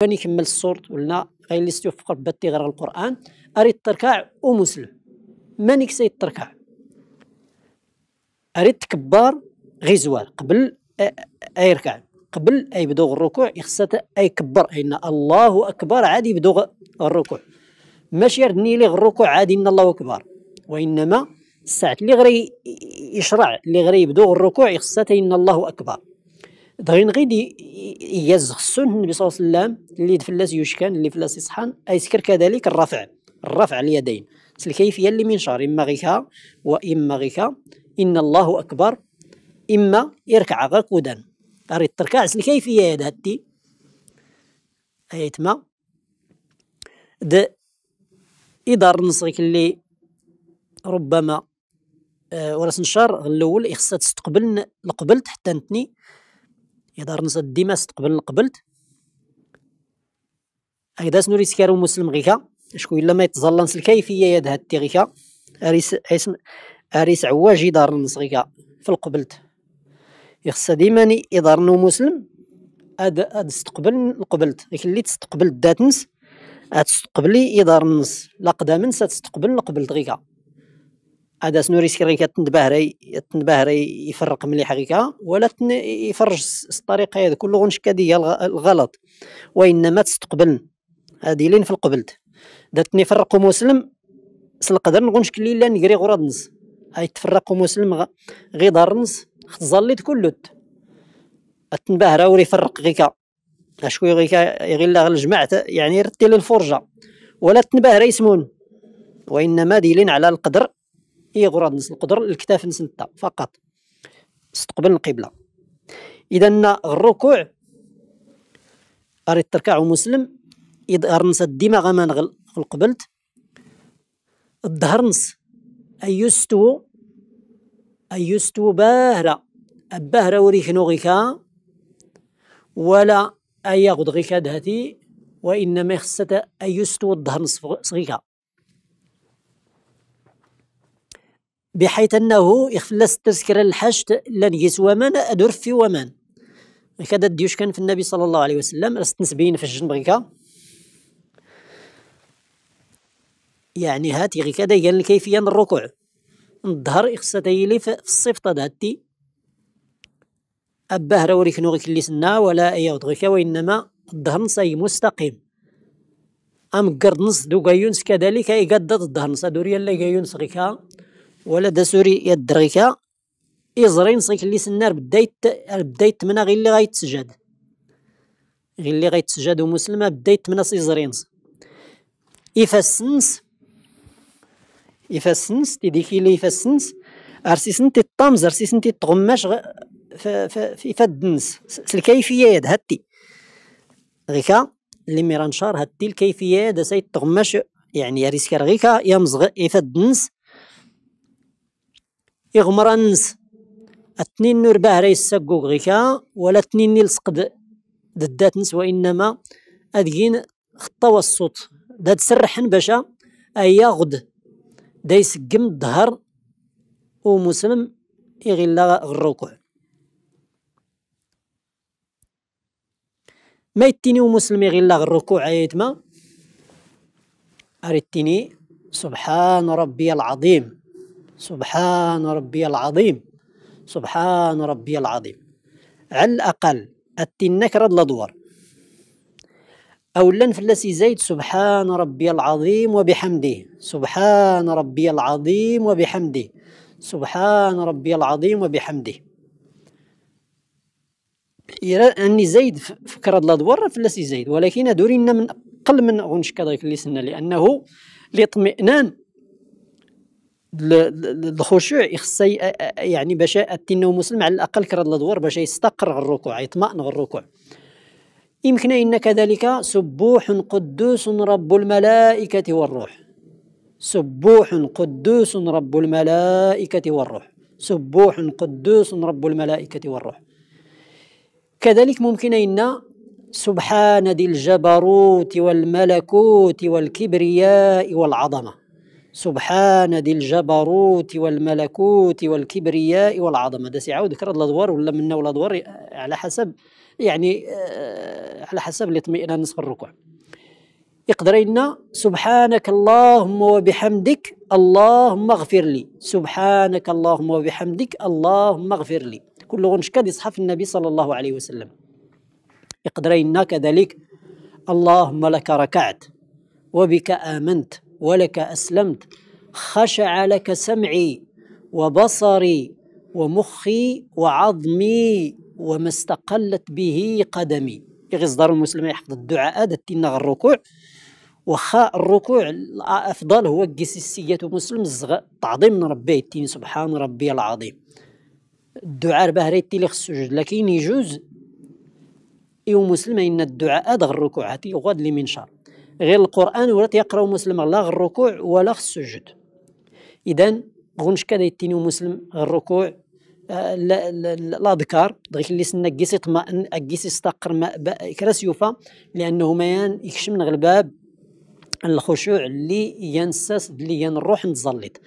كان يكمل الصورت ولنا غير اللي استوفق باتي غير القران اريد تركع ومسلم مانيك سيد تركع اريد تكبر غير زوال قبل اي ركع قبل اي بدوغ الركوع يخصها اي كبر ان الله اكبر عادي يبدو الركوع ماشي يردني لي الركوع عادي ان الله اكبر وانما الساعه اللي غري يشرع اللي غري يبدو الركوع يخصها ان الله اكبر دغين غير السنه النبي صلى الله عليه وسلم اللي دفلاس يشكان اللي فلاس يصحان ايسكر كذلك الرفع الرفع اليدين الكيفيه اللي من شهر اما غيكا واما غيكا ان الله اكبر اما يركع غير اريد تركع الكيفيه يا داتي ايتما د إدار نصغيك اللي ربما أه ورا سنشار الاول يخصها تستقبل القبل حتى نتني يدار نص ديما استقبل قبلت داس سنو ريسكارو مسلم غيكا شكون الا ما يتزلنس الكيفيه يد هاد التيغيكا اريس اسم اريس عواجي دار نص غيكا في القبلت يخص ديما يدار نو مسلم اد اد استقبل القبلت غيك اللي تستقبل داتنس نس إدار يدار نص لا قدام نس تستقبل القبلت غيكا هذا سنو ريسكرين كتنبهر تنبهر يفرق من الحقيقه ولا يفرج الطريقه هذه كل غنشكا ديال الغلط وانما تستقبل هذه لين في القبلت داتني فرق مسلم سنقدر نغنشك لي لا نقري غرا نص هاي تفرق مسلم غي دار نص خت زليت كلوت راه وري فرق غيكا اشكو غيكا غير الجماعة يعني رتي للفرجه ولا راه يسمون وانما ديلين على القدر هي إيه غراض نس القدر الكتاف نس نتا فقط استقبل القبلة إذا الركوع أريد تركع مسلم إذا نس الدماغ ما قبلت الظهر نس أي يستو أي يستو باهرة أباهرة وريخنو غيكا ولا أي غد غيكا دهتي وإنما يخصت أي يستو الظهر نصف صغيكا بحيث انه يخلص التذكره للحشد لن يسوى ومان ادور في ومان هكذا ديوش كان في النبي صلى الله عليه وسلم راس تنسبين في الجن بغيكا يعني هاتي غي كذا يعني الكيفيه من الركوع الظهر خصها لي في الصفطه داتي أباه راوري نوغيك اللي سنا ولا اي وضغيكا وإنما الظهر نصاي مستقيم أم قرد نص دو كذلك أي قدد الظهر نصا دوريا اللي كايونس غيكا ولا سوري يا الدريكا يزرين صيك اللي سنار بدايت بدايت يتمنى غير اللي غيتسجد غير اللي غيتسجد ومسلمه بدايت تمنا سيزرينس إفاسنس إفاسنس تيديكي لي يفاسنس ارسيسن تيطامز ارسيسن ف... في فدنس الكيفيه يد هاتي غيكا اللي ميرانشار هاتي الكيفيه يد طغماش يعني يا ريسكار غيكا يا مزغ يفدنس يغمر أتنين نور نور باهرة يساقوك غيكا ولا نيلس قد ددات نس وإنما أدين خطا الصوت داد سرحن باشا أيا غد دايس قم الظهر ومسلم إغلا الركوع ما يتيني ومسلم يغلا الركوع ايتما أريتيني سبحان ربي العظيم سبحان ربي العظيم سبحان ربي العظيم على الأقل التنك رد لدور أولا فلسي زيد سبحان ربي العظيم وبحمده سبحان ربي العظيم وبحمده سبحان ربي العظيم وبحمده أني زيد فكرة الأدوار فلسي زيد ولكن دورينا من أقل من غنش كذلك اللي سنة لأنه لإطمئنان الخشوع يخص يعني باش التنو مسلم على الاقل كره الادوار باش يستقر على الركوع يطمئن على الركوع يمكن ان كذلك سبوح قدوس رب الملائكه والروح سبوح قدوس رب الملائكه والروح سبوح قدوس رب الملائكه والروح كذلك ممكن ان سبحان ذي الجبروت والملكوت والكبرياء والعظمه سبحان ذي الجبروت والملكوت والكبرياء والعظمه هذا سيعاود ذكر الادوار ولا منا ولا ادوار على حسب يعني آه، على حسب الاطمئنان نصف الركوع يقدر سبحانك اللهم وبحمدك اللهم اغفر لي سبحانك اللهم وبحمدك اللهم اغفر لي كل غنش غنشكاد يصحف النبي صلى الله عليه وسلم يقدر كذلك اللهم لك ركعت وبك آمنت ولك أسلمت خشع لك سمعي وبصري ومخي وعظمي وما استقلت به قدمي دار المسلمين يحفظ الدعاء هذا تينا الركوع وخاء الركوع الافضل هو القسيسيات مسلم تعظيم ربي تين سبحان ربي العظيم الدعاء البهري تيلي السجود لكن يجوز يوم مسلم ان الدعاء هذا الركوع هاتي غاد لي من شر غير القران ولا تيقراو مسلم لا غير الركوع ولا غير السجود اذا غنش كذا يتينيو مسلم غير الركوع الاذكار آه، دغيك اللي سنا كيس يطمئن كيس يستقر كراس يوفى لانه ما يكشم الباب الخشوع اللي ينسس اللي ينروح نتزلط